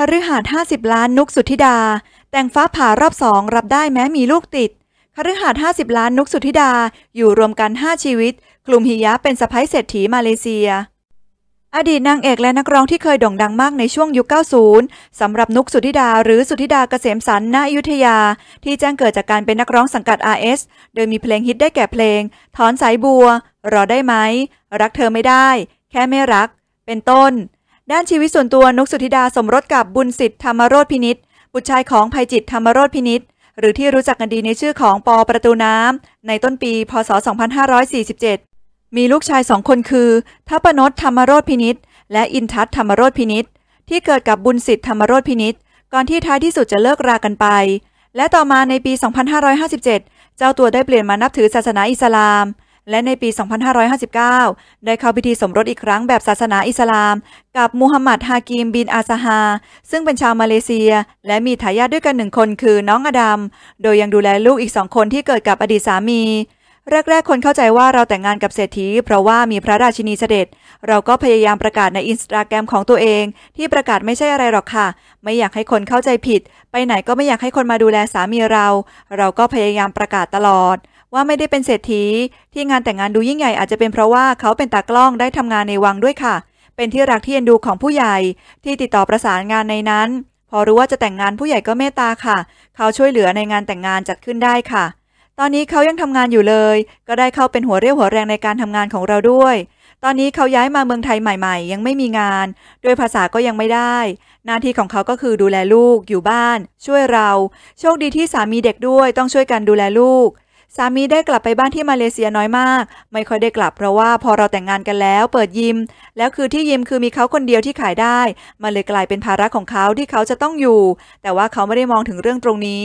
คฤหาสน์50 ล้านนุกสุธิดา แต่งฟ้าผ่ารอบสองรับได้แม้มีลูกติด คฤหาสน์50 ล้านนุกสุธิดา อยู่รวมกัน 5 ชีวิต กลุ่มฮิยะเป็นสะพ้ยเศรษฐีมาเลเซีย อดีตนางเอกและนักร้องที่เคยโด่งดังมากในช่วงยุค 90สำหรับนุกสุธิดาหรือสุธิดาเกษมสันณอยุธยา ที่แจ้งเกิดจากการเป็นนักร้องสังกัด RS โดยมีเพลงฮิตได้แก่เพลง ถอนสายบัว รอได้ไหม รักเธอไม่ได้ แค่ไม่รัก เป็นต้นด้านชีวิตส่วนตัวนุกสุธิดา สมรสกับบุญสิทธิ์ธรรมโรธพินิษบุตรชายของภัยจิตธรรมโรธพินิษหรือที่รู้จักกันดีในชื่อของปอประตูน้ำในต้นปี พศ 2547 มีลูกชายสองคนคือทัพนศธรรมโรธพินิษและอินทัศธรรมโรธพินิษที่เกิดกับบุญสิทธิ์ธรรมโรธพินิษก่อนที่ท้ายที่สุดจะเลิกรากันไป และต่อมาในปี2557 เจ้าตัวได้เปลี่ยนมานับถือศาสนาอิสลามและในปี 2559 ได้เข้าพิธีสมรสอีกครั้งแบบศาสนาอิสลาม กับมูฮัมหมัดฮากิมบินอาซาฮาซึ่งเป็นชาวมาเลเซีย และมีทายาทด้วยกันหนึ่งคนคือน้องอดัมโดยยังดูแลลูกอีกสองคนที่เกิดกับอดีตสามี แรกๆ คนเข้าใจว่าเราแต่งงานกับเศรษฐีเพราะว่ามีพระราชินีเสด็จ เราก็พยายามประกาศในอินสตาแกรมของตัวเองที่ประกาศไม่ใช่อะไรหรอกค่ะ ไม่อยากให้คนเข้าใจผิด ไปไหนก็ไม่อยากให้คนมาดูแลสามีเรา เราก็พยายามประกาศตลอดว่าไม่ได้เป็นเศรษฐีที่งานแต่งงานดูยิ่งใหญ่ อาจจะเป็นเพราะว่าเขาเป็นตากล้องได้ทำงานในวังด้วยค่ะ เป็นที่รักที่เอ็นดูของผู้ใหญ่ ที่ติดต่อประสานงานในนั้น พอรู้ว่าจะแต่งงานผู้ใหญ่ก็เมตตาค่ะ เขาช่วยเหลือในงานแต่งงานจัดขึ้นได้ค่ะ ตอนนี้เขายังทำงานอยู่เลย ก็ได้เข้าเป็นหัวเรี่ยวหัวแรงในการทำงานของเราด้วย ตอนนี้เขาย้ายมาเมืองไทยใหม่ๆ ยังไม่มีงานด้วยภาษาก็ยังไม่ได้ หน้าที่ของเขาก็คือดูแลลูกอยู่บ้าน ช่วยเรา โชคดีที่สามีเด็กด้วยต้องช่วยกันดูแลลูกสามีได้กลับไปบ้านที่มาเลเซียน้อยมาก ไม่ค่อยได้กลับเพราะว่าพอเราแต่งงานกันแล้วเปิดยิม แล้วคือที่ยิมคือมีเขาคนเดียวที่ขายได้ มันเลยกลายเป็นภาระของเขาที่เขาจะต้องอยู่ แต่ว่าเขาไม่ได้มองถึงเรื่องตรงนี้